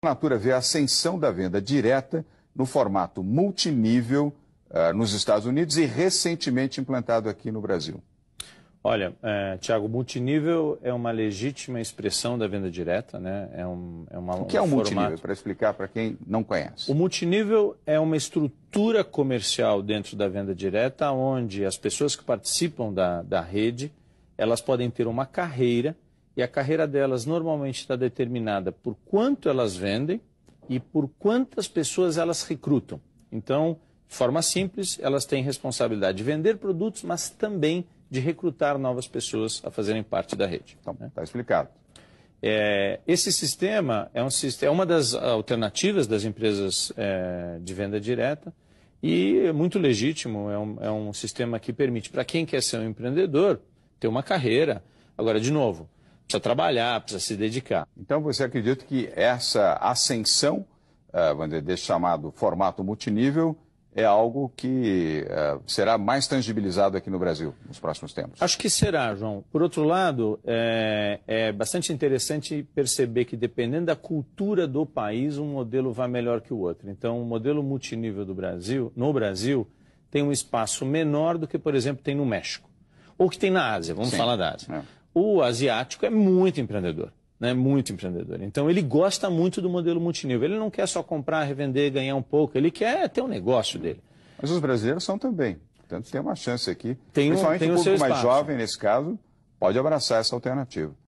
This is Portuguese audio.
A Natura vê a ascensão da venda direta no formato multinível uh, eh, nos Estados Unidos e recentemente implantado aqui no Brasil. Olha, é, eh, Tiago, multinível é uma legítima expressão da venda direta, né? É, um, é uma, o que um é um formato... multinível, para explicar para quem não conhece? O multinível é uma estrutura comercial dentro da venda direta, onde as pessoas que participam da, da rede, elas podem ter uma carreira e a carreira delas normalmente está determinada por quanto elas vendem e por quantas pessoas elas recrutam. Então, de forma simples, elas têm responsabilidade de vender produtos, mas também de recrutar novas pessoas a fazerem parte da rede. Então, está né? explicado. É, esse sistema é, um, é, uma das alternativas das empresas é, de venda direta e é muito legítimo, é um, é um sistema que permite para quem quer ser um empreendedor ter uma carreira. Agora, de novo, precisa trabalhar, precisa se dedicar. Então você acredita que essa ascensão, uh, desse chamado formato multinível, é algo que uh, será mais tangibilizado aqui no Brasil nos próximos tempos? Acho que será, João. Por outro lado, é, é bastante interessante perceber que dependendo da cultura do país, um modelo vai melhor que o outro. Então, o modelo multinível do Brasil, no Brasil, tem um espaço menor do que, por exemplo, tem no México ou que tem na Ásia. Vamos Sim. falar da Ásia. É. O asiático é muito empreendedor, né? muito empreendedor. Então, ele gosta muito do modelo multinível. Ele não quer só comprar, revender, ganhar um pouco. Ele quer ter um negócio dele. Mas os brasileiros são também. Portanto, tem uma chance aqui. Tem um, Principalmente tem o público mais jovem, nesse caso, pode abraçar essa alternativa.